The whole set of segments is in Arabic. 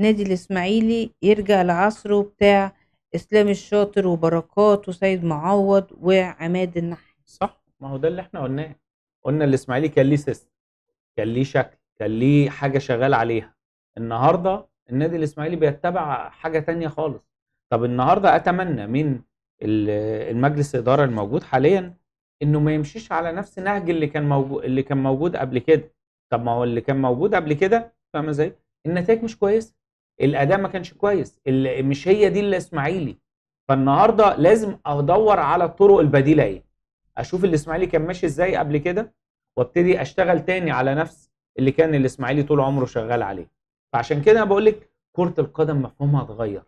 نادي الإسماعيلي يرجع لعصره بتاع إسلام الشاطر وبركات وسيد معوض وعماد النحل صح ما هو ده اللي احنا قلناه قلنا الإسماعيلي كان ليه سيستم كان ليه شكل كان ليه حاجة شغال عليها النهاردة النادي الإسماعيلي بيتبع حاجة تانية خالص طب النهاردة أتمنى من المجلس الإدارة الموجود حاليا إنه ما يمشيش على نفس نهج اللي كان موجود اللي كان موجود قبل كده طب ما هو اللي كان موجود قبل كده فاهمة ازاي؟ النتائج مش كويسة الاداء ما كانش كويس مش هي دي الاسماعيلي فالنهارده لازم ادور على الطرق البديله ايه اشوف الاسماعيلي كان ماشي ازاي قبل كده وابتدي اشتغل تاني على نفس اللي كان الاسماعيلي طول عمره شغال عليه فعشان كده بقول لك كره القدم مفهومها اتغير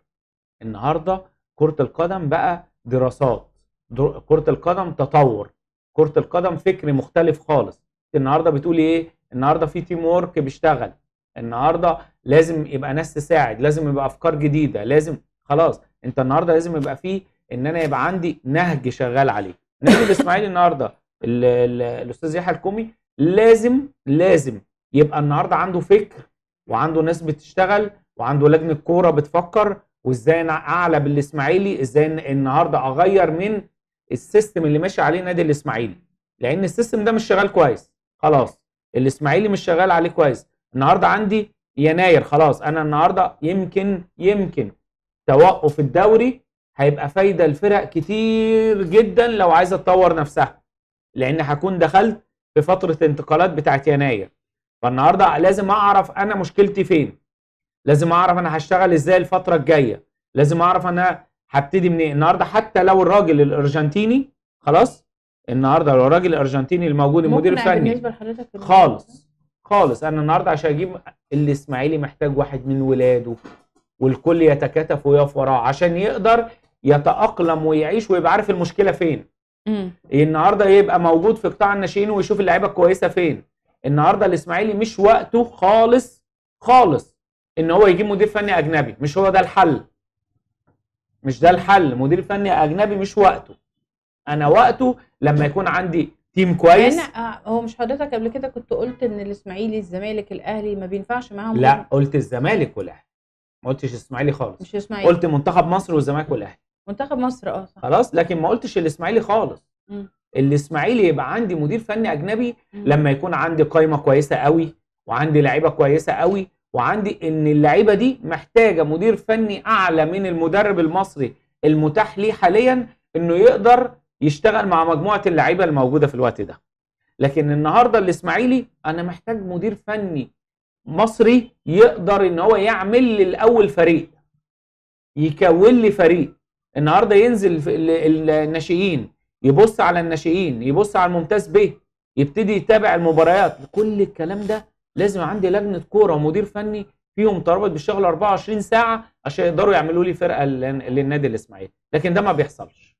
النهارده كره القدم بقى دراسات در... كره القدم تطور كره القدم فكر مختلف خالص النهارده بتقول ايه النهارده في تيم وورك بيشتغل النهارده لازم يبقى ناس تساعد لازم يبقى افكار جديده لازم خلاص انت النهارده لازم يبقى فيه ان انا يبقى عندي نهج شغال عليه نهج الاسماعيلي النهارده الاستاذ يحيى الكومي لازم لازم يبقى النهارده عنده فكر وعنده ناس بتشتغل وعنده لجنه كوره بتفكر وازاي انا اعلى بالاسماعيلي ازاي النهارده اغير من السيستم اللي ماشي عليه نادي الاسماعيلي لان السيستم ده مش شغال كويس خلاص الاسماعيلي مش شغال عليه كويس النهارده عندي يناير خلاص انا النهارده يمكن يمكن توقف الدوري هيبقى فايده لفرق كتير جدا لو عايزه تطور نفسها لان هكون دخلت في فتره انتقالات بتاعت يناير فالنهارده لازم اعرف انا مشكلتي فين لازم اعرف انا هشتغل ازاي الفتره الجايه لازم اعرف انا هبتدي منين إيه. النهارده حتى لو الراجل الارجنتيني خلاص النهارده لو الراجل الارجنتيني الموجود المدير الفني خالص خالص انا النهارده عشان اجيب الاسماعيلي محتاج واحد من ولاده والكل يتكاتف ويقف وراه عشان يقدر يتاقلم ويعيش ويبقى عارف المشكله فين مم. النهارده يبقى موجود في قطاع الناشئين ويشوف اللعيبه الكويسه فين النهارده الاسماعيلي مش وقته خالص خالص ان هو يجيب مدير فني اجنبي مش هو ده الحل مش ده الحل مدير فني اجنبي مش وقته انا وقته لما يكون عندي تيم كويس يعني هو مش حضرتك قبل كده كنت قلت ان الاسماعيلي الزمالك الاهلي ما بينفعش معاهم لا قلت الزمالك والاهلي ما قلتش الاسماعيلي خالص مش اسماعيلي قلت منتخب مصر والزمالك والاهلي منتخب مصر اه صح خلاص لكن ما قلتش الاسماعيلي خالص م. الاسماعيلي يبقى عندي مدير فني اجنبي م. لما يكون عندي قايمه كويسه قوي وعندي لعيبه كويسه قوي وعندي ان اللعيبه دي محتاجه مدير فني اعلى من المدرب المصري المتاح ليه حاليا انه يقدر يشتغل مع مجموعه اللعيبه الموجوده في الوقت ده لكن النهارده الاسماعيلي انا محتاج مدير فني مصري يقدر ان هو يعمل لي الاول فريق يكون لي فريق النهارده ينزل الناشئين يبص على الناشئين يبص على الممتاز به يبتدي يتابع المباريات كل الكلام ده لازم عندي لجنه كوره ومدير فني فيهم ترابط بالشغل 24 ساعه عشان يقدروا يعملوا لي فرقه للنادي الاسماعيلي لكن ده ما بيحصلش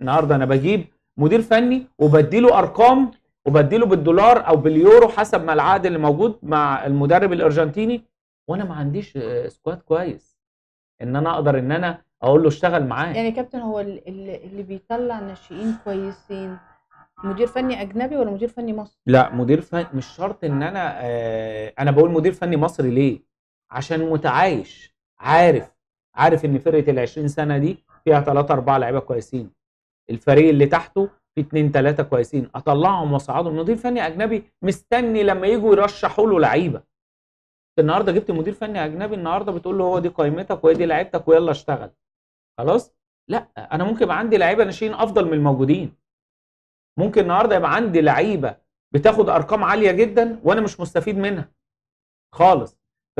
النهارده انا بجيب مدير فني وبديله ارقام وبديله بالدولار او باليورو حسب ما العقد اللي موجود مع المدرب الارجنتيني وانا ما عنديش آه، سكواد كويس ان انا اقدر ان انا اقول له اشتغل معاه يعني كابتن هو اللي بيطلع ناشئين كويسين مدير فني اجنبي ولا مدير فني مصري لا مدير فني مش شرط ان انا آه، انا بقول مدير فني مصري ليه عشان متعايش عارف عارف ان فرقه ال 20 سنه دي فيها ثلاثه اربعه لعيبه كويسين الفريق اللي تحته في اتنين ثلاثة كويسين اطلعهم واصعدهم مدير فني اجنبي مستني لما يجوا يرشحوا له لعيبه النهارده جبت مدير فني اجنبي النهارده بتقول له هو دي قائمتك وهي دي لعيبتك ويلا اشتغل خلاص لا انا ممكن يبقى عندي لعيبه ناشئين افضل من الموجودين ممكن النهارده يبقى عندي لعيبه بتاخد ارقام عاليه جدا وانا مش مستفيد منها خالص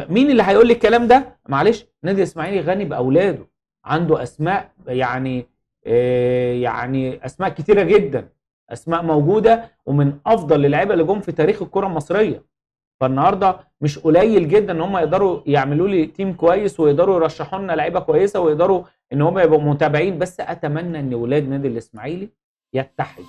مين اللي هيقول لي الكلام ده معلش نادي الاسماعيلي غني باولاده عنده اسماء يعني آه، يعني اسماء كتيره جدا اسماء موجوده ومن افضل اللعيبه اللي جم في تاريخ الكره المصريه فالنهارده مش قليل جدا ان هم يقدروا يعملوا لي تيم كويس ويقدروا يرشحوا لنا لعيبه كويسه ويقدروا ان هم يبقوا متابعين بس اتمنى ان ولاد نادي الاسماعيلي يتحدوا